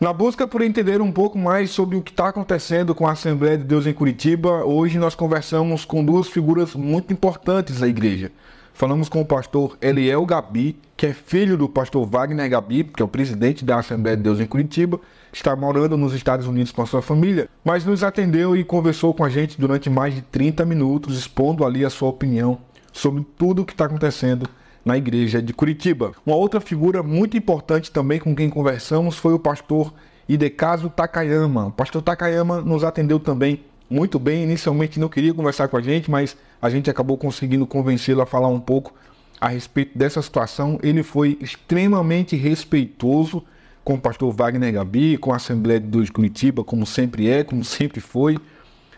Na busca por entender um pouco mais sobre o que está acontecendo com a Assembleia de Deus em Curitiba, hoje nós conversamos com duas figuras muito importantes da igreja. Falamos com o pastor Eliel Gabi, que é filho do pastor Wagner Gabi, que é o presidente da Assembleia de Deus em Curitiba, está morando nos Estados Unidos com a sua família, mas nos atendeu e conversou com a gente durante mais de 30 minutos, expondo ali a sua opinião sobre tudo o que está acontecendo na igreja de Curitiba. Uma outra figura muito importante também com quem conversamos foi o pastor Idecaso Takayama. O pastor Takayama nos atendeu também muito bem. Inicialmente não queria conversar com a gente, mas a gente acabou conseguindo convencê-lo a falar um pouco a respeito dessa situação. Ele foi extremamente respeitoso com o pastor Wagner Gabi, com a Assembleia de Deus de Curitiba, como sempre é, como sempre foi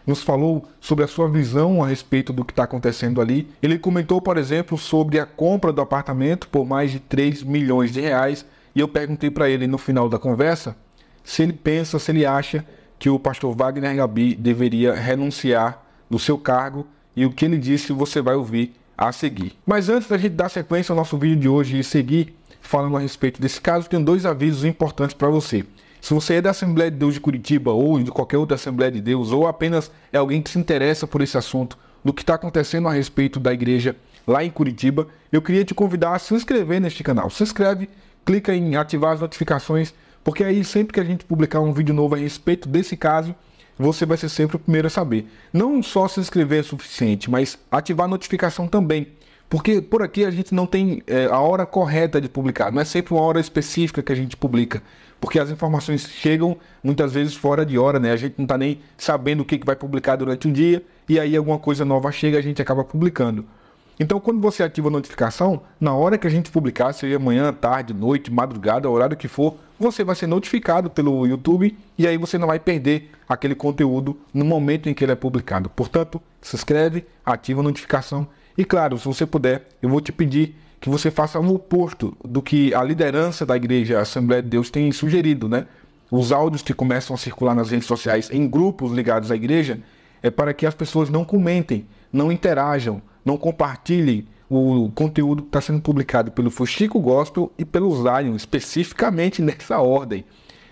nos falou sobre a sua visão a respeito do que está acontecendo ali. Ele comentou, por exemplo, sobre a compra do apartamento por mais de 3 milhões de reais. E eu perguntei para ele no final da conversa se ele pensa, se ele acha que o pastor Wagner Gabi deveria renunciar do seu cargo. E o que ele disse você vai ouvir a seguir. Mas antes da gente dar sequência ao nosso vídeo de hoje e seguir falando a respeito desse caso, tenho dois avisos importantes para você. Se você é da Assembleia de Deus de Curitiba ou de qualquer outra Assembleia de Deus, ou apenas é alguém que se interessa por esse assunto, do que está acontecendo a respeito da igreja lá em Curitiba, eu queria te convidar a se inscrever neste canal. Se inscreve, clica em ativar as notificações, porque aí sempre que a gente publicar um vídeo novo a respeito desse caso, você vai ser sempre o primeiro a saber. Não só se inscrever é suficiente, mas ativar a notificação também. Porque por aqui a gente não tem é, a hora correta de publicar, não é sempre uma hora específica que a gente publica porque as informações chegam muitas vezes fora de hora, né? A gente não está nem sabendo o que, que vai publicar durante um dia e aí alguma coisa nova chega a gente acaba publicando. Então, quando você ativa a notificação, na hora que a gente publicar, seja amanhã, tarde, noite, madrugada, horário que for, você vai ser notificado pelo YouTube e aí você não vai perder aquele conteúdo no momento em que ele é publicado. Portanto, se inscreve, ativa a notificação e, claro, se você puder, eu vou te pedir que você faça o oposto do que a liderança da igreja, a Assembleia de Deus, tem sugerido, né? Os áudios que começam a circular nas redes sociais em grupos ligados à igreja é para que as pessoas não comentem, não interajam, não compartilhem o conteúdo que está sendo publicado pelo Fuxico Gospel e pelo Zion, especificamente nessa ordem.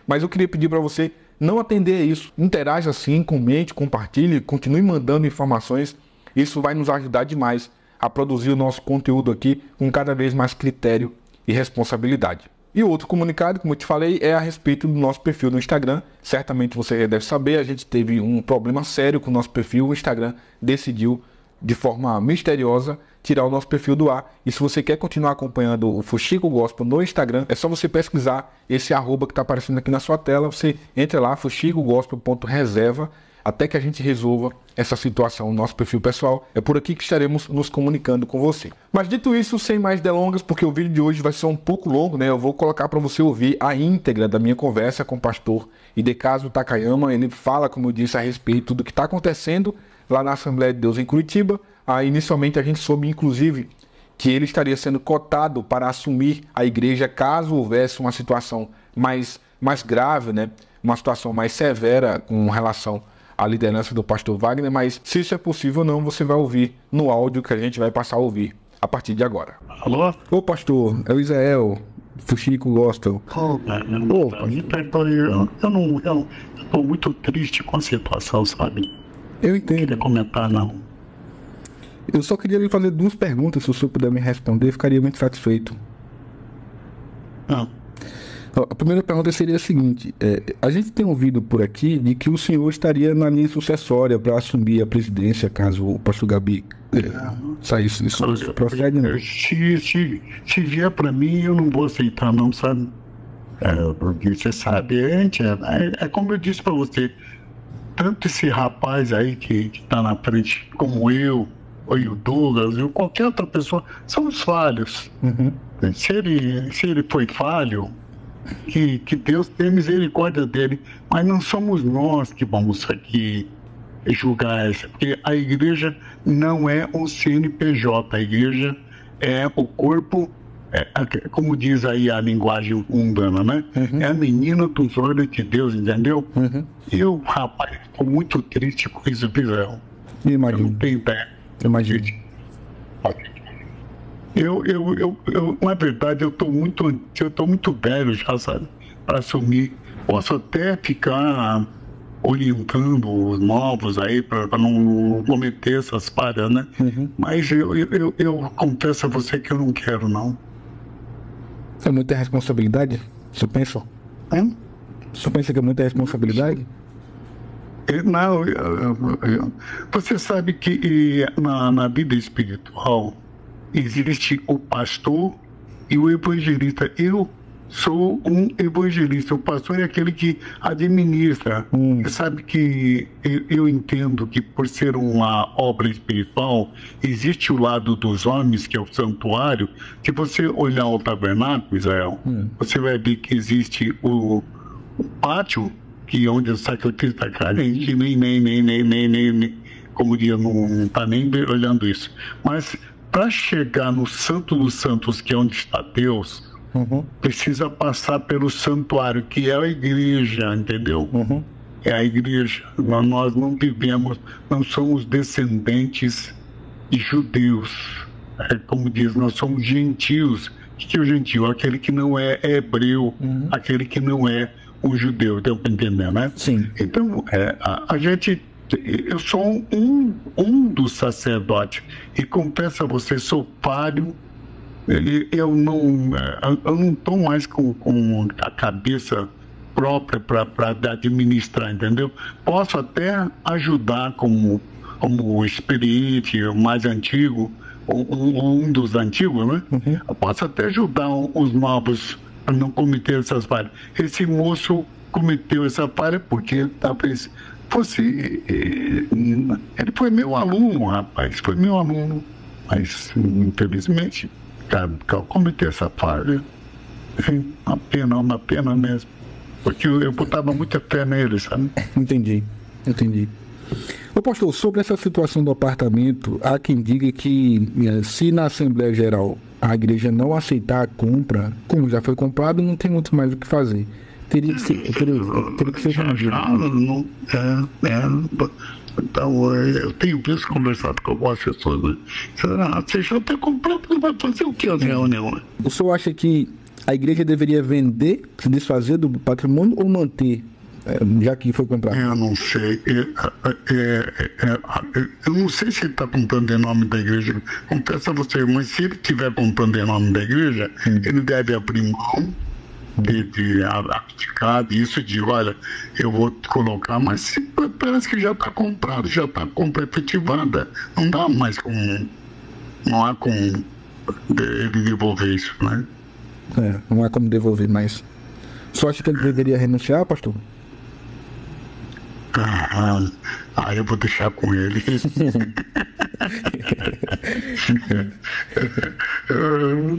Mas eu queria pedir para você não atender a isso. Interaja sim, comente, compartilhe, continue mandando informações. Isso vai nos ajudar demais a produzir o nosso conteúdo aqui com cada vez mais critério e responsabilidade. E o outro comunicado, como eu te falei, é a respeito do nosso perfil no Instagram. Certamente você deve saber, a gente teve um problema sério com o nosso perfil. O Instagram decidiu, de forma misteriosa, tirar o nosso perfil do ar. E se você quer continuar acompanhando o Fuxico Gospel no Instagram, é só você pesquisar esse arroba que está aparecendo aqui na sua tela. Você entra lá, fuxicogospel.reserva até que a gente resolva essa situação no nosso perfil pessoal. É por aqui que estaremos nos comunicando com você. Mas dito isso, sem mais delongas, porque o vídeo de hoje vai ser um pouco longo, né? Eu vou colocar para você ouvir a íntegra da minha conversa com o pastor Idecaso Takayama. Ele fala, como eu disse, a respeito do que está acontecendo lá na Assembleia de Deus em Curitiba. Ah, inicialmente a gente soube, inclusive, que ele estaria sendo cotado para assumir a igreja caso houvesse uma situação mais, mais grave, né? Uma situação mais severa com relação a liderança do pastor Wagner, mas se isso é possível ou não, você vai ouvir no áudio que a gente vai passar a ouvir a partir de agora. Alô? Ô pastor, é o Israel, Fuxico Gospel. Oh, oh, me perdoe, eu, não, estou muito triste com a situação, sabe? Eu entendo. Não queria comentar, não. Eu só queria lhe fazer duas perguntas, se o senhor puder me responder, ficaria muito satisfeito. Não. A primeira pergunta seria a seguinte: é, a gente tem ouvido por aqui de que o senhor estaria na linha sucessória para assumir a presidência caso o pastor Gabi é, saísse disso. Procede, né? Se, se, se vier para mim, eu não vou aceitar, não, sabe? É, porque você sabe, antes, é, é, é como eu disse para você, tanto esse rapaz aí que está na frente, como eu, ou o Douglas, ou qualquer outra pessoa, são os falhos. Uhum. Se, ele, se ele foi falho, que, que Deus tenha misericórdia dele. Mas não somos nós que vamos aqui julgar essa, porque a igreja não é um CNPJ, a igreja é o corpo, é, como diz aí a linguagem mundana, né? Uhum. É a menina dos olhos de Deus, entendeu? Uhum. Eu, rapaz, estou muito triste com isso, fizeram. Imagina. Eu não tenho ideia. Imagina. Pode. Eu, eu, eu, eu na é verdade, eu estou muito, eu tô muito velho já, sabe? Para assumir. Posso até ficar orientando os novos aí para não cometer essas falhas, né? Uhum. Mas eu, eu, eu, eu confesso a você que eu não quero, não. É muita responsabilidade? Você pensa? Hã? Você pensa que é muita responsabilidade? É, não, eu, eu, eu, você sabe que na, na vida espiritual existe o pastor e o evangelista. Eu sou um evangelista. O pastor é aquele que administra. Hum. Sabe que eu, eu, entendo que por ser uma obra espiritual, existe o lado dos homens, que é o santuário, que você olhar o tabernáculo, Israel, hum. você vai ver que existe o, o pátio, que é onde o sacrifício está caindo. Nem, nem, nem, nem, nem, nem, nem, como diz, não está nem olhando isso. Mas para chegar no Santo dos Santos, que é onde está Deus, uhum. precisa passar pelo santuário, que é a igreja, entendeu? Uhum. É a igreja. Nós não vivemos, não somos descendentes de judeus. É como diz, nós somos gentios. O que é o gentio? Aquele que não é, é hebreu, uhum. aquele que não é um judeu, deu para entender, né? Sim. Então, é, a, a gente eu sou um, um dos sacerdotes. E confesso a você, sou páreo. Eu não eh, eu não estou mais com, com a cabeça própria para administrar, entendeu? Posso até ajudar como, como experiente, mais antigo, um, um dos antigos, né? Uhum. Posso até ajudar os novos a não cometer essas falhas. Esse moço cometeu essa falha porque talvez tá fosse. Eh, eh, ele foi meu aluno, rapaz, foi meu aluno. Mas, infelizmente, eu tá, tá, cometi essa falha. Uma pena, uma pena mesmo. Porque eu botava muita fé nele, sabe? Entendi, entendi. Ô pastor, sobre essa situação do apartamento, há quem diga que eh, se na Assembleia Geral a igreja não aceitar a compra, como já foi comprado, não tem muito mais o que fazer teria que ser, hum, teria, teria que ser vendido. É, é, então, eu tenho visto conversado com o pessoas. Né? Será? É, ah, você já está comprando, vai fazer o que as é. reuniões? O senhor acha que a igreja deveria vender, se desfazer do patrimônio ou manter? É, já que foi comprado. Eu não sei. Eu, eu, eu, eu não sei se ele está comprando em nome da igreja. Confesso a você, mas se ele estiver comprando em nome da igreja, hum. ele deve abrir mão de, de abdicar disso, de olha, eu vou colocar, mas parece que já está comprado, já está compra efetivada. Não dá mais como. Não há como ele devolver isso, né? É, não há como devolver, mas. Só acho que ele deveria renunciar, pastor? Caralho. Ah, eu vou deixar com ele.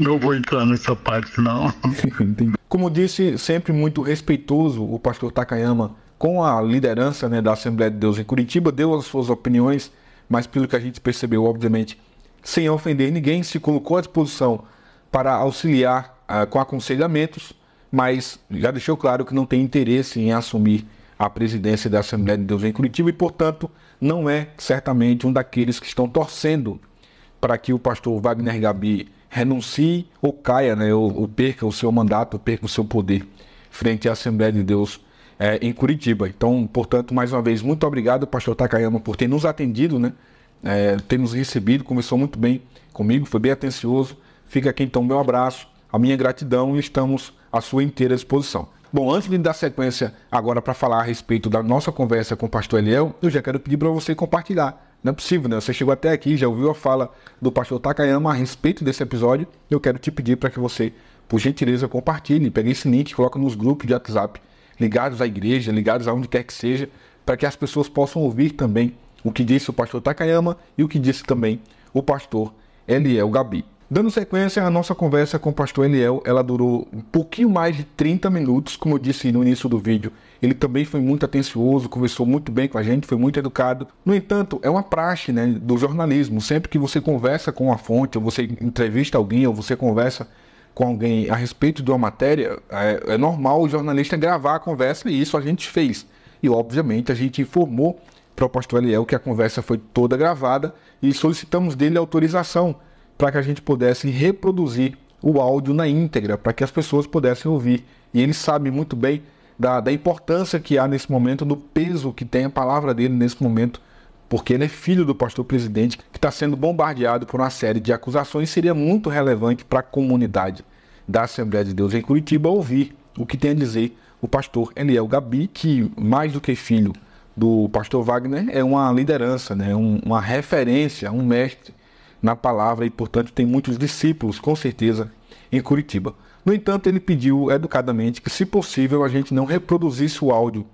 não vou entrar nessa parte, não. Como disse, sempre muito respeitoso o pastor Takayama com a liderança né, da Assembleia de Deus em Curitiba, deu as suas opiniões, mas pelo que a gente percebeu, obviamente, sem ofender ninguém, se colocou à disposição para auxiliar uh, com aconselhamentos, mas já deixou claro que não tem interesse em assumir à presidência da Assembleia de Deus em Curitiba e, portanto, não é certamente um daqueles que estão torcendo para que o pastor Wagner Gabi renuncie ou caia, né, ou, ou perca o seu mandato, ou perca o seu poder frente à Assembleia de Deus é, em Curitiba. Então, portanto, mais uma vez, muito obrigado, pastor Takayama, por ter nos atendido, né? É, ter nos recebido, começou muito bem comigo, foi bem atencioso. Fica aqui então meu abraço, a minha gratidão e estamos à sua inteira disposição. Bom, antes de dar sequência agora para falar a respeito da nossa conversa com o pastor Eliel, eu já quero pedir para você compartilhar. Não é possível, né? Você chegou até aqui, já ouviu a fala do pastor Takayama a respeito desse episódio. Eu quero te pedir para que você, por gentileza, compartilhe, pegue esse link, coloque nos grupos de WhatsApp ligados à igreja, ligados aonde quer que seja, para que as pessoas possam ouvir também o que disse o pastor Takayama e o que disse também o pastor Eliel Gabi. Dando sequência à nossa conversa com o pastor Eliel, ela durou um pouquinho mais de 30 minutos, como eu disse no início do vídeo. Ele também foi muito atencioso, conversou muito bem com a gente, foi muito educado. No entanto, é uma praxe né, do jornalismo. Sempre que você conversa com uma fonte, ou você entrevista alguém, ou você conversa com alguém a respeito de uma matéria, é, é normal o jornalista gravar a conversa e isso a gente fez. E obviamente a gente informou para o pastor Eliel que a conversa foi toda gravada e solicitamos dele autorização para que a gente pudesse reproduzir o áudio na íntegra, para que as pessoas pudessem ouvir. E ele sabe muito bem da, da importância que há nesse momento, do peso que tem a palavra dele nesse momento, porque ele é filho do pastor presidente que está sendo bombardeado por uma série de acusações, seria muito relevante para a comunidade da Assembleia de Deus em Curitiba ouvir o que tem a dizer o pastor Eliel Gabi, que mais do que filho do pastor Wagner, é uma liderança, né? Um, uma referência, um mestre na palavra e, portanto, tem muitos discípulos, com certeza, em Curitiba. No entanto, ele pediu educadamente que, se possível, a gente não reproduzisse o áudio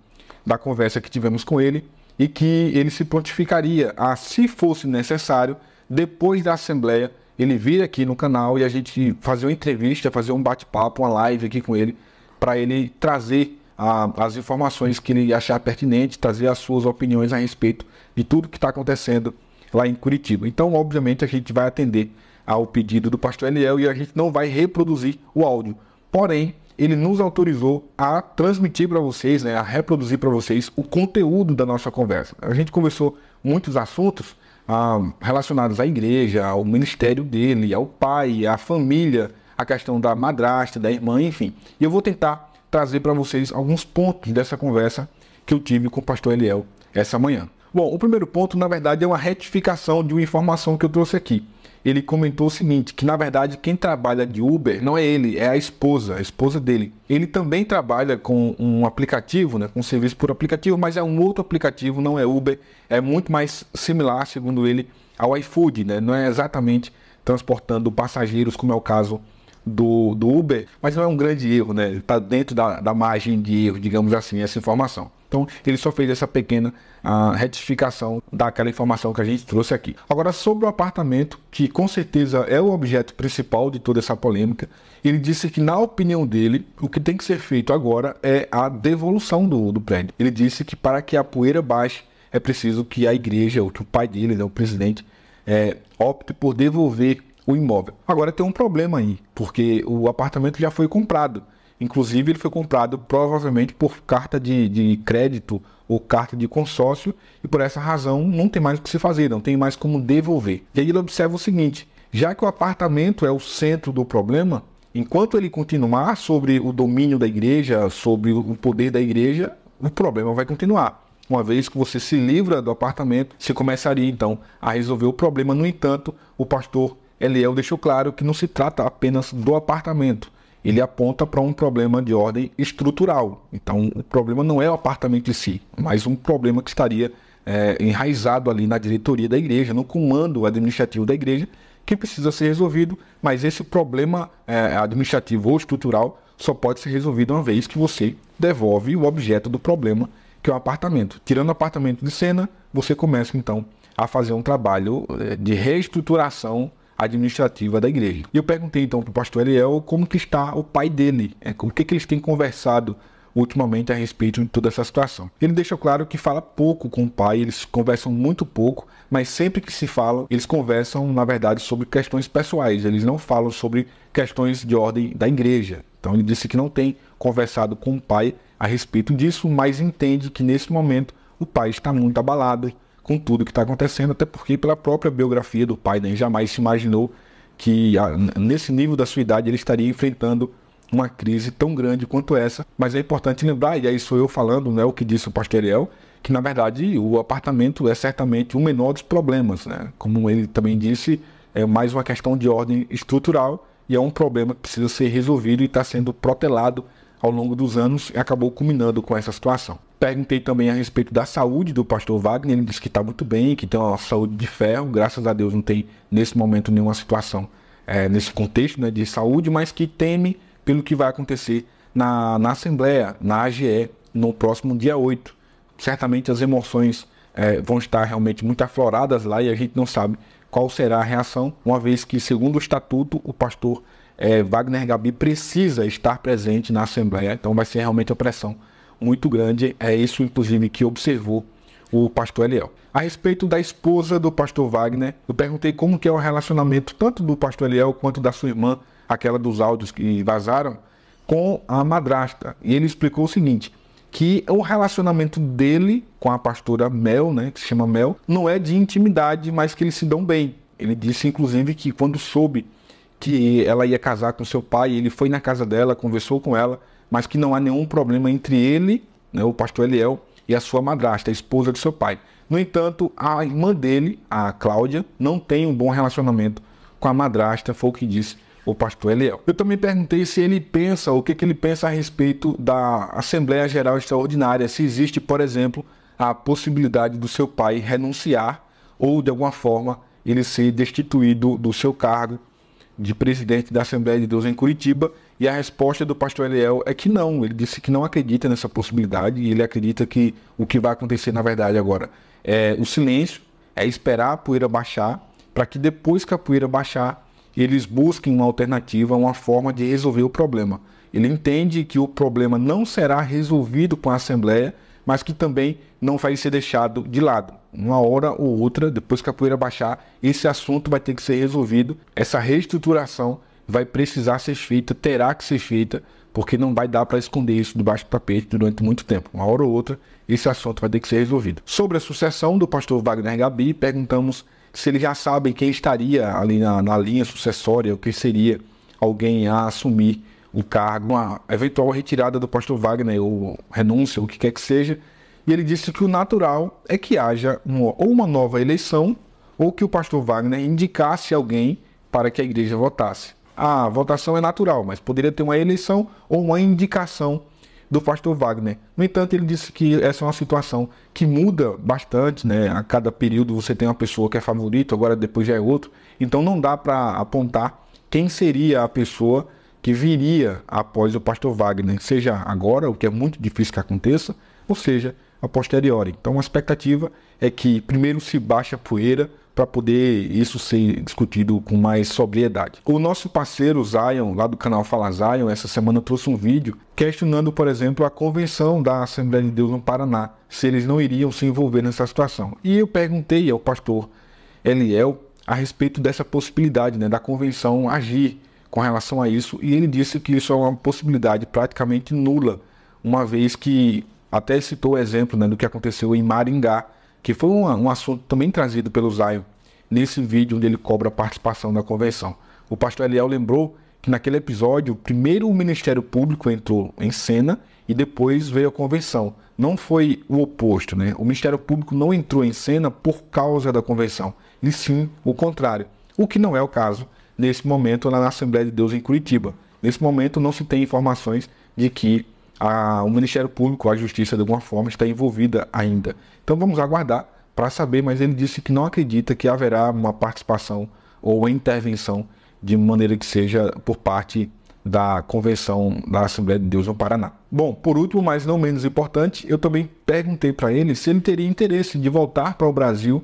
da conversa que tivemos com ele e que ele se pontificaria a, se fosse necessário, depois da assembleia, ele vir aqui no canal e a gente fazer uma entrevista, fazer um bate-papo, uma live aqui com ele, para ele trazer a, as informações que ele achar pertinente, trazer as suas opiniões a respeito de tudo que está acontecendo lá em Curitiba. Então, obviamente, a gente vai atender ao pedido do pastor Eliel e a gente não vai reproduzir o áudio. Porém, ele nos autorizou a transmitir para vocês, né, a reproduzir para vocês o conteúdo da nossa conversa. A gente conversou muitos assuntos ah, relacionados à igreja, ao ministério dele, ao pai, à família, à questão da madrasta, da irmã, enfim. E eu vou tentar trazer para vocês alguns pontos dessa conversa que eu tive com o pastor Eliel essa manhã. Bom, o primeiro ponto, na verdade, é uma retificação de uma informação que eu trouxe aqui. Ele comentou o seguinte, que na verdade quem trabalha de Uber não é ele, é a esposa, a esposa dele. Ele também trabalha com um aplicativo, né, com um serviço por aplicativo, mas é um outro aplicativo, não é Uber, é muito mais similar, segundo ele, ao iFood, né? Não é exatamente transportando passageiros, como é o caso do, do Uber, mas não é um grande erro, né? Está dentro da, da margem de erro, digamos assim, essa informação. Então, ele só fez essa pequena ah, retificação daquela informação que a gente trouxe aqui. Agora, sobre o apartamento, que com certeza é o objeto principal de toda essa polêmica, ele disse que, na opinião dele, o que tem que ser feito agora é a devolução do, do prédio. Ele disse que, para que a poeira baixe, é preciso que a igreja, ou que o pai dele, né, o presidente, é, opte por devolver o imóvel. Agora, tem um problema aí, porque o apartamento já foi comprado. Inclusive, ele foi comprado provavelmente por carta de, de crédito ou carta de consórcio, e por essa razão não tem mais o que se fazer, não tem mais como devolver. E aí ele observa o seguinte: já que o apartamento é o centro do problema, enquanto ele continuar sobre o domínio da igreja, sobre o poder da igreja, o problema vai continuar. Uma vez que você se livra do apartamento, você começaria então a resolver o problema. No entanto, o pastor Eliel deixou claro que não se trata apenas do apartamento, ele aponta para um problema de ordem estrutural. Então, o problema não é o apartamento em si, mas um problema que estaria é, enraizado ali na diretoria da igreja, no comando administrativo da igreja, que precisa ser resolvido, mas esse problema é, administrativo ou estrutural só pode ser resolvido uma vez que você devolve o objeto do problema, que é o apartamento. Tirando o apartamento de cena, você começa então a fazer um trabalho é, de reestruturação administrativa da igreja. E eu perguntei então para o pastor Eliel como que está o pai dele, é, o que, que eles têm conversado ultimamente a respeito de toda essa situação. Ele deixa claro que fala pouco com o pai, eles conversam muito pouco, mas sempre que se falam, eles conversam, na verdade, sobre questões pessoais, eles não falam sobre questões de ordem da igreja. Então ele disse que não tem conversado com o pai a respeito disso, mas entende que nesse momento o pai está muito abalado, com tudo que está acontecendo, até porque pela própria biografia do pai Biden né, jamais se imaginou que ah, nesse nível da sua idade ele estaria enfrentando uma crise tão grande quanto essa. Mas é importante lembrar, e aí sou eu falando, né, o que disse o Ariel que na verdade o apartamento é certamente o menor dos problemas, né? Como ele também disse, é mais uma questão de ordem estrutural e é um problema que precisa ser resolvido e está sendo protelado ao longo dos anos e acabou culminando com essa situação. Perguntei também a respeito da saúde do pastor Wagner. Ele disse que está muito bem, que tem uma saúde de ferro. Graças a Deus não tem, nesse momento, nenhuma situação é, nesse contexto né, de saúde, mas que teme pelo que vai acontecer na, na Assembleia, na AGE, no próximo dia 8. Certamente as emoções é, vão estar realmente muito afloradas lá e a gente não sabe qual será a reação, uma vez que, segundo o estatuto, o pastor é, Wagner Gabi precisa estar presente na Assembleia, então vai ser realmente a pressão muito grande. É isso, inclusive, que observou o pastor Eliel. A respeito da esposa do pastor Wagner, eu perguntei como que é o relacionamento tanto do pastor Eliel quanto da sua irmã, aquela dos áudios que vazaram, com a madrasta. E ele explicou o seguinte, que o relacionamento dele com a pastora Mel, né, que se chama Mel, não é de intimidade, mas que eles se dão bem. Ele disse, inclusive, que quando soube que ela ia casar com seu pai, ele foi na casa dela, conversou com ela mas que não há nenhum problema entre ele, né, o pastor Eliel, e a sua madrasta, a esposa de seu pai. No entanto, a irmã dele, a Cláudia, não tem um bom relacionamento com a madrasta, foi o que disse o pastor Eliel. Eu também perguntei se ele pensa, o que, que ele pensa a respeito da Assembleia Geral Extraordinária, se existe, por exemplo, a possibilidade do seu pai renunciar ou, de alguma forma, ele ser destituído do seu cargo de presidente da Assembleia de Deus em Curitiba, e a resposta do pastor Eliel é que não, ele disse que não acredita nessa possibilidade, e ele acredita que o que vai acontecer na verdade agora é o silêncio, é esperar a poeira baixar, para que depois que a poeira baixar, eles busquem uma alternativa, uma forma de resolver o problema. Ele entende que o problema não será resolvido com a Assembleia, mas que também não vai ser deixado de lado. Uma hora ou outra, depois que a poeira baixar, esse assunto vai ter que ser resolvido. Essa reestruturação vai precisar ser feita, terá que ser feita, porque não vai dar para esconder isso debaixo do tapete durante muito tempo. Uma hora ou outra, esse assunto vai ter que ser resolvido. Sobre a sucessão do pastor Wagner Gabi, perguntamos se eles já sabem quem estaria ali na, na linha sucessória, o que seria alguém a assumir o cargo, uma eventual retirada do pastor Wagner, ou renúncia, ou o que quer que seja. E ele disse que o natural é que haja uma, ou uma nova eleição, ou que o pastor Wagner indicasse alguém para que a igreja votasse. A votação é natural, mas poderia ter uma eleição ou uma indicação do pastor Wagner. No entanto, ele disse que essa é uma situação que muda bastante, né? A cada período você tem uma pessoa que é favorito, agora depois já é outro. Então não dá para apontar quem seria a pessoa que viria após o pastor Wagner, seja agora, o que é muito difícil que aconteça, ou seja, a posteriori. Então a expectativa é que primeiro se baixe a poeira para poder isso ser discutido com mais sobriedade. O nosso parceiro Zion, lá do canal Fala Zion, essa semana trouxe um vídeo questionando, por exemplo, a convenção da Assembleia de Deus no Paraná, se eles não iriam se envolver nessa situação. E eu perguntei ao pastor Eliel a respeito dessa possibilidade né, da convenção agir com relação a isso, e ele disse que isso é uma possibilidade praticamente nula, uma vez que até citou o exemplo né, do que aconteceu em Maringá, que foi um, um assunto também trazido pelo Zaio nesse vídeo onde ele cobra a participação da convenção. O pastor Eliel lembrou que naquele episódio, primeiro o Ministério Público entrou em cena e depois veio a convenção. Não foi o oposto, né? O Ministério Público não entrou em cena por causa da convenção, e sim o contrário, o que não é o caso nesse momento lá na Assembleia de Deus em Curitiba. Nesse momento não se tem informações de que a, o Ministério Público, a Justiça, de alguma forma, está envolvida ainda. Então vamos aguardar para saber, mas ele disse que não acredita que haverá uma participação ou intervenção de maneira que seja por parte da Convenção da Assembleia de Deus no Paraná. Bom, por último, mas não menos importante, eu também perguntei para ele se ele teria interesse de voltar para o Brasil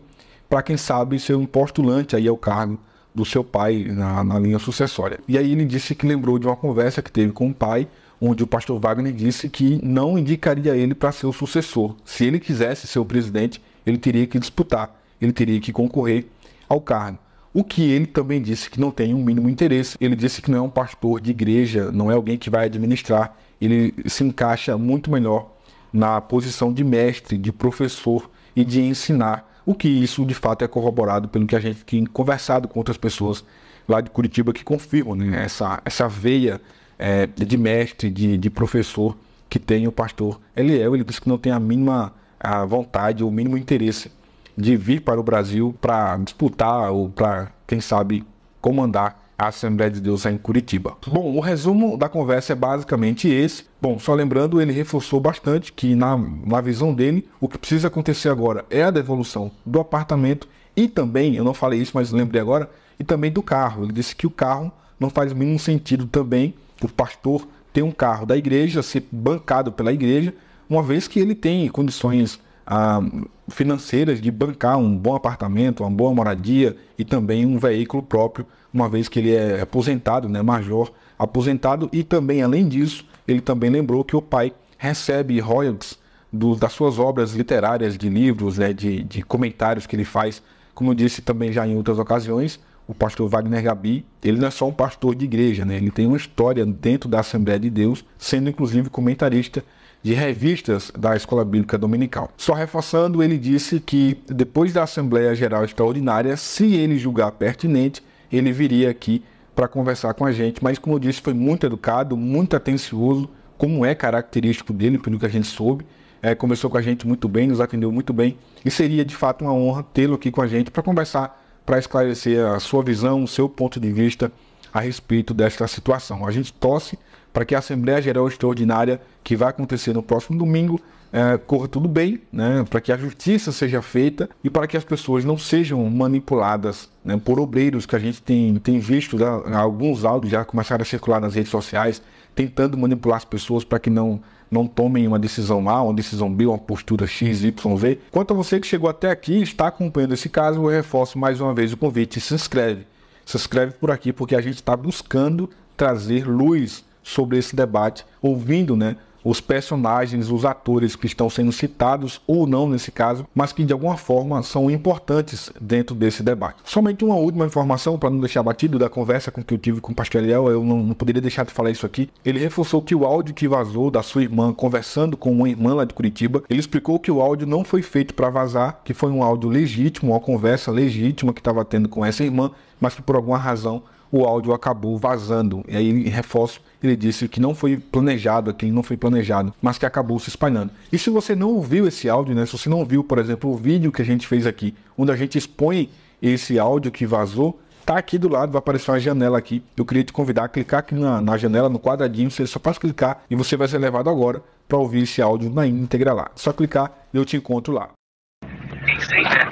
para, quem sabe, ser um postulante aí ao cargo do seu pai na, na linha sucessória. E aí ele disse que lembrou de uma conversa que teve com o pai, onde o pastor Wagner disse que não indicaria ele para ser o sucessor. Se ele quisesse ser o presidente, ele teria que disputar, ele teria que concorrer ao cargo. O que ele também disse que não tem o um mínimo interesse. Ele disse que não é um pastor de igreja, não é alguém que vai administrar. Ele se encaixa muito melhor na posição de mestre, de professor e de ensinar o que isso de fato é corroborado pelo que a gente tem conversado com outras pessoas lá de Curitiba que confirmam né, essa, essa veia é, de mestre, de, de professor que tem o pastor Eliel. Ele disse que não tem a mínima a vontade ou o mínimo interesse de vir para o Brasil para disputar ou para, quem sabe, comandar a Assembleia de Deus é em Curitiba. Bom, o resumo da conversa é basicamente esse. Bom, só lembrando, ele reforçou bastante que, na, na visão dele, o que precisa acontecer agora é a devolução do apartamento e também, eu não falei isso, mas lembrei agora, e também do carro. Ele disse que o carro não faz o mínimo sentido também o pastor ter um carro da igreja, ser bancado pela igreja, uma vez que ele tem condições ah, financeiras de bancar um bom apartamento, uma boa moradia e também um veículo próprio, uma vez que ele é aposentado, né, major aposentado, e também além disso, ele também lembrou que o pai recebe royalties do, das suas obras literárias, de livros, né, de, de comentários que ele faz, como eu disse também já em outras ocasiões, o pastor Wagner Gabi, ele não é só um pastor de igreja, né? ele tem uma história dentro da Assembleia de Deus, sendo inclusive comentarista de revistas da Escola Bíblica Dominical. Só reforçando, ele disse que depois da Assembleia Geral Extraordinária, se ele julgar pertinente, ele viria aqui para conversar com a gente, mas como eu disse, foi muito educado, muito atencioso, como é característico dele, pelo que a gente soube. É, começou com a gente muito bem, nos atendeu muito bem, e seria de fato uma honra tê-lo aqui com a gente para conversar, para esclarecer a sua visão, o seu ponto de vista a respeito desta situação. A gente torce para que a Assembleia Geral Extraordinária, que vai acontecer no próximo domingo, é, corra tudo bem, né, para que a justiça seja feita e para que as pessoas não sejam manipuladas né, por obreiros que a gente tem, tem visto, né, alguns áudios já começaram a circular nas redes sociais, tentando manipular as pessoas para que não não tomem uma decisão A, uma decisão B, uma postura X, Y, Z. Quanto a você que chegou até aqui e está acompanhando esse caso, eu reforço mais uma vez o convite, se inscreve. Se inscreve por aqui porque a gente está buscando trazer luz sobre esse debate, ouvindo, né? os personagens, os atores que estão sendo citados ou não nesse caso, mas que de alguma forma são importantes dentro desse debate. Somente uma última informação para não deixar batido da conversa com que eu tive com o Eliel, eu não, não, poderia deixar de falar isso aqui. Ele reforçou que o áudio que vazou da sua irmã conversando com uma irmã lá de Curitiba, ele explicou que o áudio não foi feito para vazar, que foi um áudio legítimo, uma conversa legítima que estava tendo com essa irmã, mas que por alguma razão o áudio acabou vazando. E aí ele reforço, ele disse que não foi planejado aqui, não foi planejado, mas que acabou se espalhando. E se você não ouviu esse áudio, né? Se você não viu, por exemplo, o vídeo que a gente fez aqui, onde a gente expõe esse áudio que vazou, tá aqui do lado, vai aparecer uma janela aqui. Eu queria te convidar a clicar aqui na, na janela, no quadradinho, você só faz clicar e você vai ser levado agora para ouvir esse áudio na íntegra lá. só clicar e eu te encontro lá.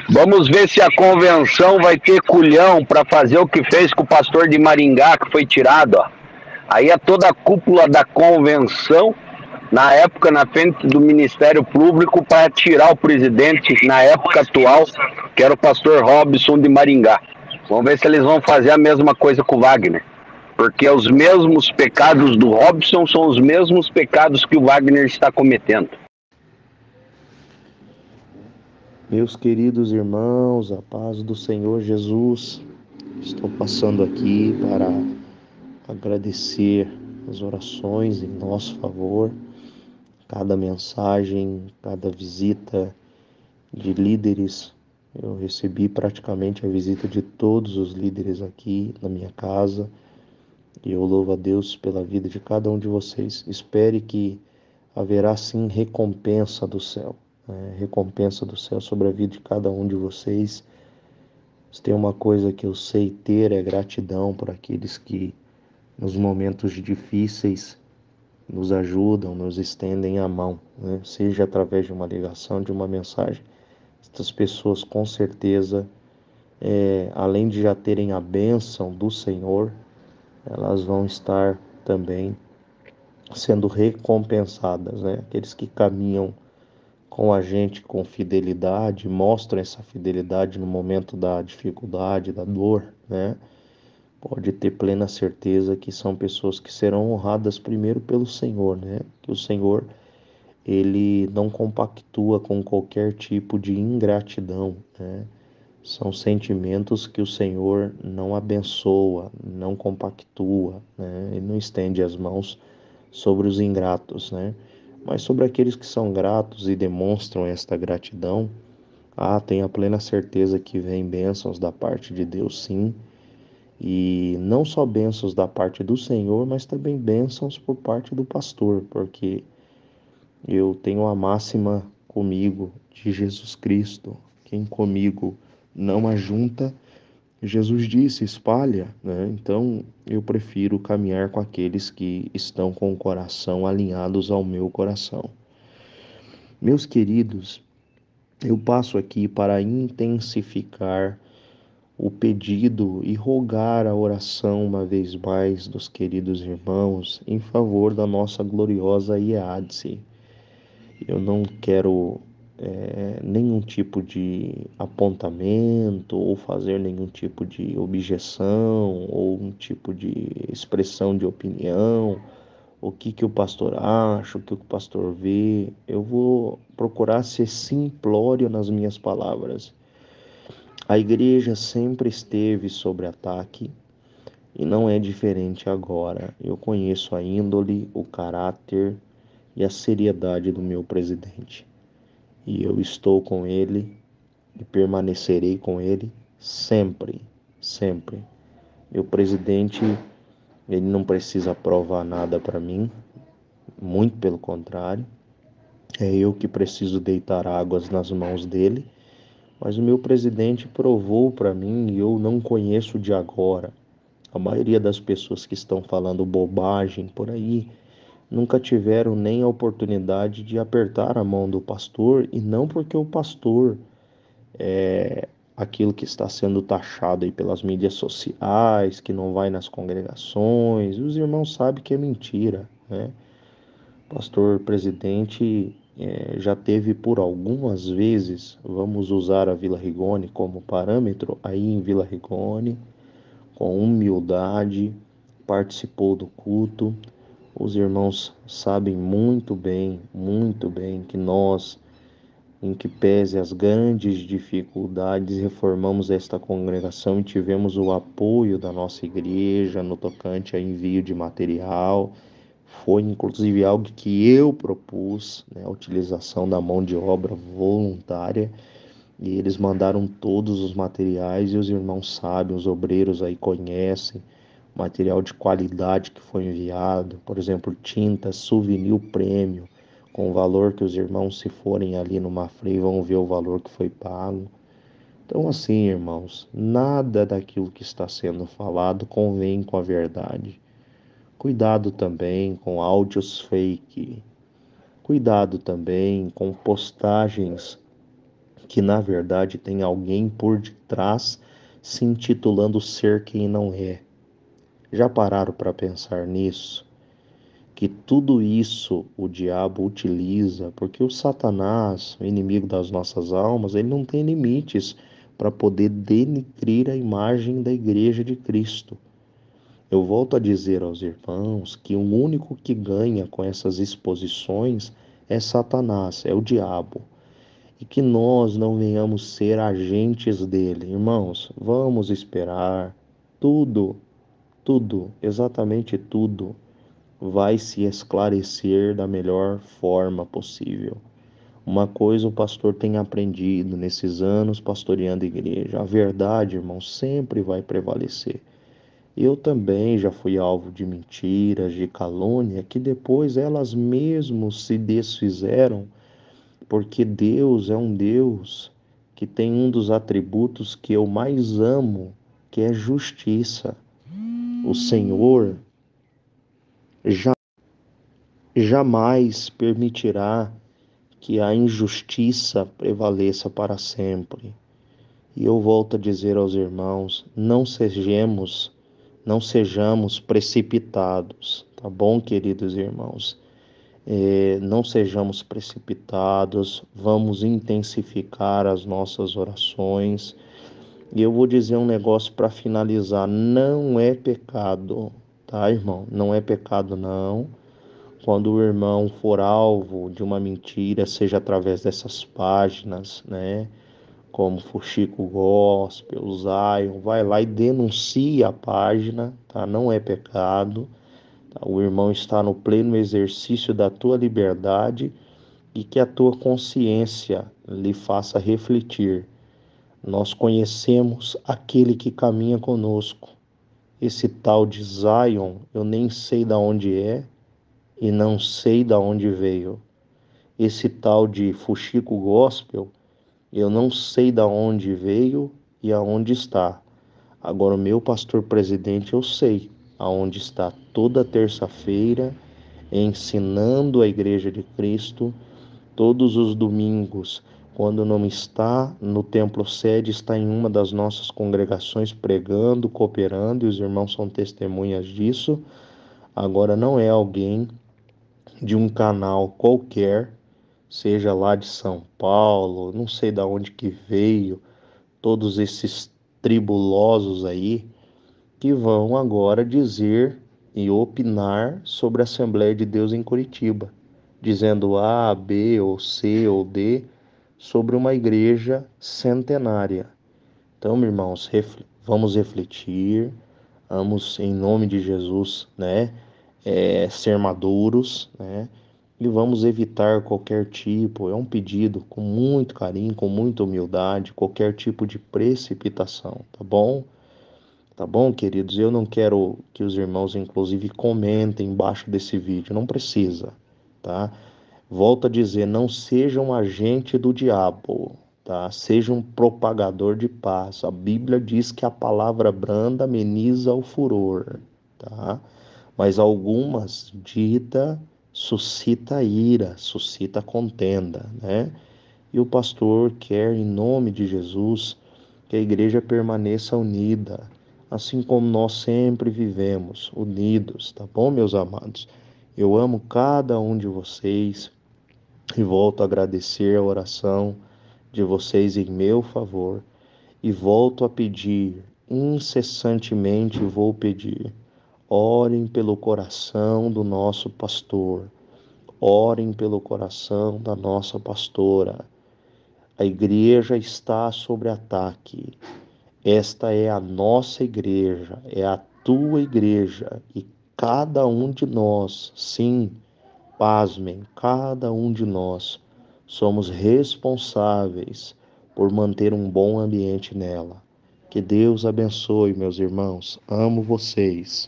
Vamos ver se a convenção vai ter culhão para fazer o que fez com o pastor de Maringá, que foi tirado. Ó. Aí é toda a cúpula da convenção, na época, na frente do Ministério Público, para tirar o presidente, na época atual, que era o pastor Robson de Maringá. Vamos ver se eles vão fazer a mesma coisa com o Wagner. Porque os mesmos pecados do Robson são os mesmos pecados que o Wagner está cometendo. Meus queridos irmãos, a paz do Senhor Jesus, estou passando aqui para agradecer as orações em nosso favor, cada mensagem, cada visita de líderes. Eu recebi praticamente a visita de todos os líderes aqui na minha casa e eu louvo a Deus pela vida de cada um de vocês. Espere que haverá sim recompensa do céu né, recompensa do céu sobre a vida de cada um de vocês. Se tem uma coisa que eu sei ter é gratidão por aqueles que, nos momentos difíceis, nos ajudam, nos estendem a mão, né? seja através de uma ligação, de uma mensagem. Estas pessoas, com certeza, é, além de já terem a bênção do Senhor, elas vão estar também sendo recompensadas, né? Aqueles que caminham com a gente com fidelidade, mostram essa fidelidade no momento da dificuldade, da dor, né? Pode ter plena certeza que são pessoas que serão honradas primeiro pelo Senhor, né? Que o Senhor ele não compactua com qualquer tipo de ingratidão, né? São sentimentos que o Senhor não abençoa, não compactua, né? Ele não estende as mãos sobre os ingratos, né? mas sobre aqueles que são gratos e demonstram esta gratidão, ah, tenha a plena certeza que vem bênçãos da parte de Deus, sim, e não só bênçãos da parte do Senhor, mas também bênçãos por parte do pastor, porque eu tenho a máxima comigo de Jesus Cristo: quem comigo não ajunta, Jesus disse: espalha, né? Então eu prefiro caminhar com aqueles que estão com o coração alinhados ao meu coração. Meus queridos, eu passo aqui para intensificar o pedido e rogar a oração uma vez mais dos queridos irmãos em favor da nossa gloriosa IEADSE. Eu não quero é, nenhum tipo de apontamento ou fazer nenhum tipo de objeção ou um tipo de expressão de opinião, o que, que o pastor acha, o que o pastor vê. Eu vou procurar ser simplório nas minhas palavras. A igreja sempre esteve sobre ataque e não é diferente agora. Eu conheço a índole, o caráter e a seriedade do meu presidente e eu estou com ele e permanecerei com ele sempre, sempre. Meu presidente, ele não precisa provar nada para mim, muito pelo contrário. É eu que preciso deitar águas nas mãos dele, mas o meu presidente provou para mim e eu não conheço de agora. A maioria das pessoas que estão falando bobagem por aí, nunca tiveram nem a oportunidade de apertar a mão do pastor, e não porque o pastor é aquilo que está sendo taxado aí pelas mídias sociais, que não vai nas congregações, os irmãos sabem que é mentira, né? O pastor presidente é, já teve por algumas vezes, vamos usar a Vila Rigoni como parâmetro, aí em Vila Rigoni, com humildade, participou do culto, os irmãos sabem muito bem, muito bem que nós, em que pese as grandes dificuldades, reformamos esta congregação e tivemos o apoio da nossa igreja no tocante a envio de material. Foi inclusive algo que eu propus, né, a utilização da mão de obra voluntária, e eles mandaram todos os materiais e os irmãos sabem, os obreiros aí conhecem material de qualidade que foi enviado, por exemplo, tinta, souvenir, prêmio, com o valor que os irmãos, se forem ali numa frei, vão ver o valor que foi pago. Então, assim, irmãos, nada daquilo que está sendo falado convém com a verdade. Cuidado também com áudios fake. Cuidado também com postagens que, na verdade, tem alguém por detrás se intitulando ser quem não é. Já pararam para pensar nisso? Que tudo isso o diabo utiliza, porque o Satanás, o inimigo das nossas almas, ele não tem limites para poder denigrir a imagem da igreja de Cristo. Eu volto a dizer aos irmãos que o um único que ganha com essas exposições é Satanás, é o diabo. E que nós não venhamos ser agentes dele. Irmãos, vamos esperar tudo tudo, exatamente tudo, vai se esclarecer da melhor forma possível. Uma coisa o pastor tem aprendido nesses anos pastoreando a igreja: a verdade, irmão, sempre vai prevalecer. Eu também já fui alvo de mentiras, de calúnia, que depois elas mesmas se desfizeram, porque Deus é um Deus que tem um dos atributos que eu mais amo, que é justiça. O Senhor já, jamais permitirá que a injustiça prevaleça para sempre. E eu volto a dizer aos irmãos, não sejamos, não sejamos precipitados, tá bom, queridos irmãos? É, não sejamos precipitados, vamos intensificar as nossas orações e eu vou dizer um negócio para finalizar: não é pecado, tá, irmão? Não é pecado, não. Quando o irmão for alvo de uma mentira, seja através dessas páginas, né? Como Fuxico Gospel, Zion, vai lá e denuncia a página, tá? Não é pecado. Tá? O irmão está no pleno exercício da tua liberdade e que a tua consciência lhe faça refletir nós conhecemos aquele que caminha conosco. Esse tal de Zion, eu nem sei da onde é e não sei da onde veio. Esse tal de Fuxico Gospel, eu não sei da onde veio e aonde está. Agora o meu pastor presidente eu sei aonde está toda terça-feira ensinando a igreja de Cristo todos os domingos quando não está no templo sede, está em uma das nossas congregações pregando, cooperando, e os irmãos são testemunhas disso. Agora, não é alguém de um canal qualquer, seja lá de São Paulo, não sei de onde que veio, todos esses tribulosos aí, que vão agora dizer e opinar sobre a Assembleia de Deus em Curitiba, dizendo A, B ou C ou D sobre uma igreja centenária. Então, meus irmãos, refl vamos refletir, vamos, em nome de Jesus, né, é, ser maduros, né, e vamos evitar qualquer tipo, é um pedido com muito carinho, com muita humildade, qualquer tipo de precipitação, tá bom? Tá bom, queridos? Eu não quero que os irmãos, inclusive, comentem embaixo desse vídeo, não precisa, tá? Volto a dizer, não seja um agente do diabo, tá? Seja um propagador de paz. A Bíblia diz que a palavra branda ameniza o furor, tá? Mas algumas dita suscita ira, suscita contenda, né? E o pastor quer, em nome de Jesus, que a igreja permaneça unida, assim como nós sempre vivemos, unidos, tá bom, meus amados? Eu amo cada um de vocês, e volto a agradecer a oração de vocês em meu favor e volto a pedir incessantemente vou pedir. Orem pelo coração do nosso pastor. Orem pelo coração da nossa pastora. A igreja está sobre ataque. Esta é a nossa igreja, é a tua igreja e cada um de nós, sim, Pasmem, cada um de nós somos responsáveis por manter um bom ambiente nela. Que Deus abençoe, meus irmãos. Amo vocês.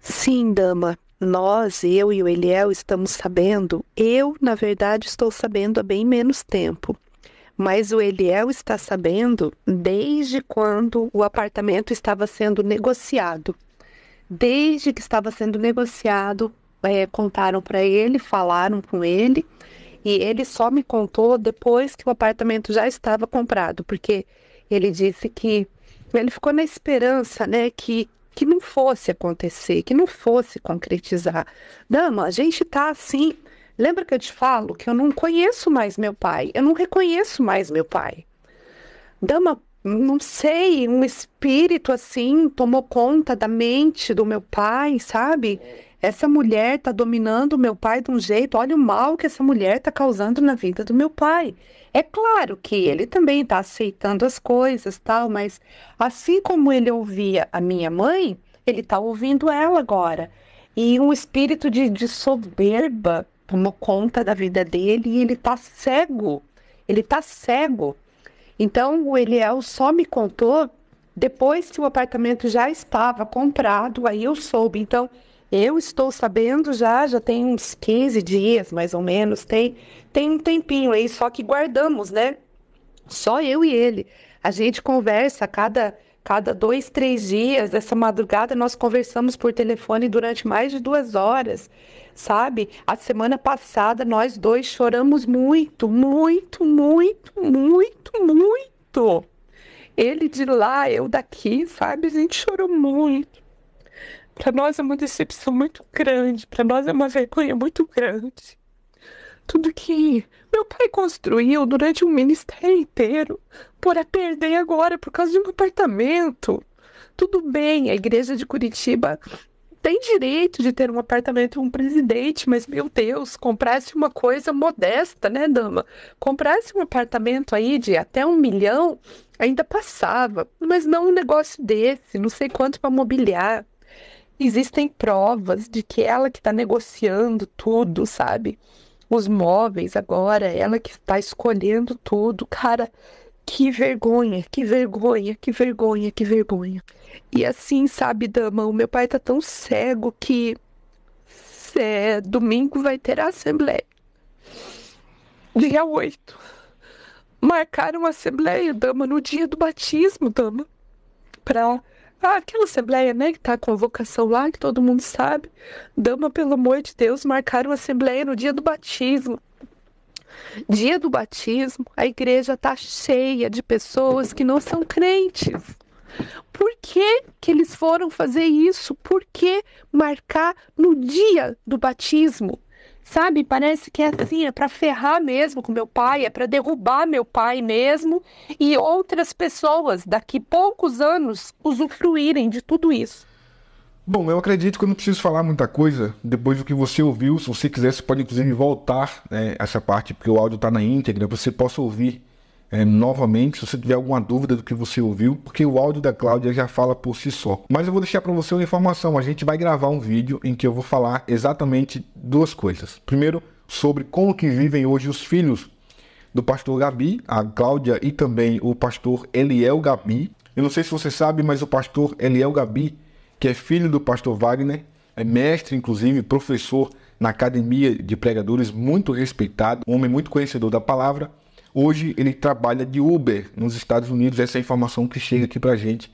Sim, dama. Nós, eu e o Eliel, estamos sabendo. Eu, na verdade, estou sabendo há bem menos tempo. Mas o Eliel está sabendo desde quando o apartamento estava sendo negociado. Desde que estava sendo negociado, é, contaram para ele, falaram com ele, e ele só me contou depois que o apartamento já estava comprado, porque ele disse que ele ficou na esperança, né, que que não fosse acontecer, que não fosse concretizar. Dama, a gente tá assim. Lembra que eu te falo que eu não conheço mais meu pai, eu não reconheço mais meu pai. Dama, não sei, um espírito assim tomou conta da mente do meu pai, sabe? Essa mulher está dominando meu pai de um jeito, olha o mal que essa mulher está causando na vida do meu pai. É claro que ele também está aceitando as coisas, tal, mas assim como ele ouvia a minha mãe, ele está ouvindo ela agora. E um espírito de, de soberba tomou conta da vida dele e ele está cego. Ele está cego. Então o Eliel só me contou depois que o apartamento já estava comprado, aí eu soube. Então eu estou sabendo já, já tem uns 15 dias, mais ou menos, tem, tem um tempinho aí, só que guardamos, né? Só eu e ele. A gente conversa cada, cada dois, três dias. Essa madrugada nós conversamos por telefone durante mais de duas horas, sabe? A semana passada nós dois choramos muito, muito, muito, muito, muito. Ele de lá, eu daqui, sabe? A gente chorou muito. Para nós é uma decepção muito grande, para nós é uma vergonha muito grande. Tudo que meu pai construiu durante um ministério inteiro, a perder agora por causa de um apartamento. Tudo bem, a igreja de Curitiba tem direito de ter um apartamento um presidente, mas meu Deus, comprasse uma coisa modesta, né, dama? Comprasse um apartamento aí de até um milhão, ainda passava, mas não um negócio desse, não sei quanto para mobiliar. Existem provas de que ela que está negociando tudo, sabe? Os móveis agora, ela que está escolhendo tudo. Cara, que vergonha, que vergonha, que vergonha, que vergonha. E assim, sabe, dama, o meu pai tá tão cego que é, domingo vai ter a assembleia. Dia 8. Marcaram a assembleia, dama, no dia do batismo, dama. Pra ah, aquela assembleia, né, que tá com a vocação lá, que todo mundo sabe. Dama, pelo amor de Deus, marcaram a assembleia no dia do batismo. Dia do batismo, a igreja tá cheia de pessoas que não são crentes. Por que, que eles foram fazer isso? Por que marcar no dia do batismo? Sabe? Parece que é assim, é para ferrar mesmo com meu pai, é para derrubar meu pai mesmo e outras pessoas daqui poucos anos usufruírem de tudo isso. Bom, eu acredito que eu não preciso falar muita coisa depois do que você ouviu. Se você quiser, você pode inclusive voltar né, essa parte, porque o áudio está na íntegra, você possa ouvir é, novamente se você tiver alguma dúvida do que você ouviu, porque o áudio da Cláudia já fala por si só. Mas eu vou deixar para você uma informação: a gente vai gravar um vídeo em que eu vou falar exatamente duas coisas. Primeiro, sobre como que vivem hoje os filhos do pastor Gabi, a Cláudia e também o pastor Eliel Gabi. Eu não sei se você sabe, mas o pastor Eliel Gabi, que é filho do pastor Wagner, é mestre, inclusive, professor na academia de pregadores, muito respeitado, um homem muito conhecedor da palavra. Hoje ele trabalha de Uber nos Estados Unidos, essa é a informação que chega aqui pra gente.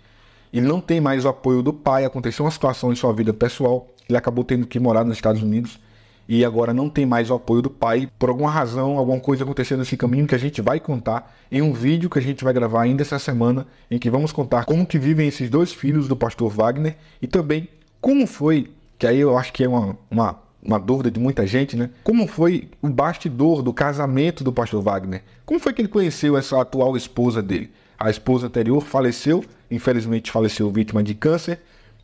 Ele não tem mais o apoio do pai, aconteceu uma situação em sua vida pessoal, ele acabou tendo que morar nos Estados Unidos e agora não tem mais o apoio do pai. Por alguma razão, alguma coisa aconteceu nesse caminho que a gente vai contar em um vídeo que a gente vai gravar ainda essa semana, em que vamos contar como que vivem esses dois filhos do pastor Wagner e também como foi, que aí eu acho que é uma, uma uma dúvida de muita gente, né? Como foi o bastidor do casamento do pastor Wagner? Como foi que ele conheceu essa atual esposa dele? A esposa anterior faleceu, infelizmente faleceu vítima de câncer,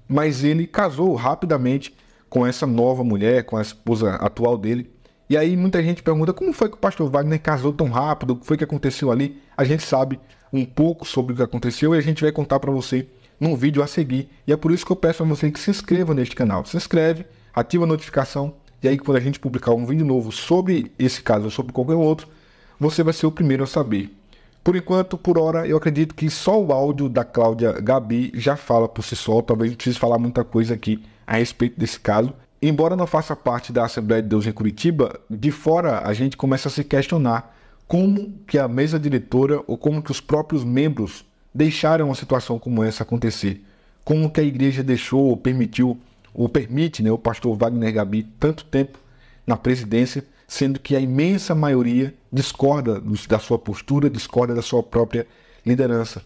mas ele casou rapidamente com essa nova mulher, com a esposa atual dele. E aí muita gente pergunta como foi que o pastor Wagner casou tão rápido, o que foi que aconteceu ali? A gente sabe um pouco sobre o que aconteceu e a gente vai contar para você num vídeo a seguir. E é por isso que eu peço a você que se inscreva neste canal. Se inscreve, ativa a notificação e aí quando a gente publicar um vídeo novo sobre esse caso ou sobre qualquer outro, você vai ser o primeiro a saber. Por enquanto, por hora, eu acredito que só o áudio da Cláudia Gabi já fala por si só, talvez não precise falar muita coisa aqui a respeito desse caso. Embora não faça parte da Assembleia de Deus em Curitiba, de fora a gente começa a se questionar como que a mesa diretora ou como que os próprios membros deixaram uma situação como essa acontecer, como que a igreja deixou ou permitiu o permite, né, o pastor Wagner Gabi, tanto tempo na presidência, sendo que a imensa maioria discorda da sua postura, discorda da sua própria liderança.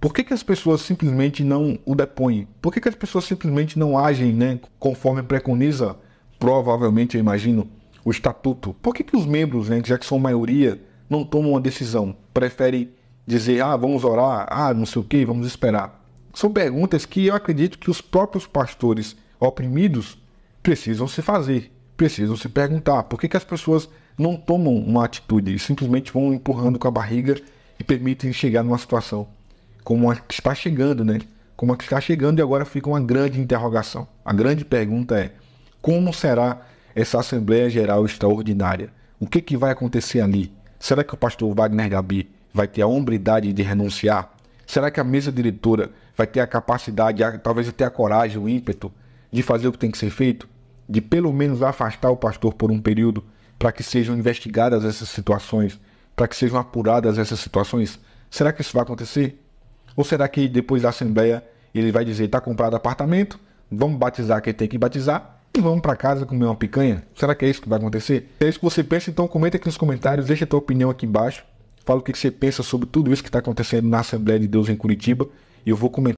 Por que, que as pessoas simplesmente não o depõem? Por que, que as pessoas simplesmente não agem né, conforme preconiza, provavelmente, eu imagino, o estatuto? Por que, que os membros, né, já que são maioria, não tomam uma decisão? Preferem dizer, ah, vamos orar, ah, não sei o que, vamos esperar? São perguntas que eu acredito que os próprios pastores oprimidos precisam se fazer, precisam se perguntar por que, que as pessoas não tomam uma atitude e simplesmente vão empurrando com a barriga e permitem chegar numa situação como a que está chegando, né? Como a que está chegando e agora fica uma grande interrogação. A grande pergunta é: como será essa Assembleia Geral Extraordinária? O que, que vai acontecer ali? Será que o pastor Wagner Gabi vai ter a hombridade de renunciar? Será que a mesa diretora vai ter a capacidade, talvez até a coragem, o ímpeto de fazer o que tem que ser feito, de pelo menos afastar o pastor por um período para que sejam investigadas essas situações, para que sejam apuradas essas situações? Será que isso vai acontecer? Ou será que depois da assembleia ele vai dizer: está comprado apartamento, vamos batizar quem tem que batizar e vamos para casa comer uma picanha? Será que é isso que vai acontecer? Se é isso que você pensa, então comenta aqui nos comentários, deixa a tua opinião aqui embaixo, fala o que você pensa sobre tudo isso que está acontecendo na Assembleia de Deus em Curitiba e eu vou comentar.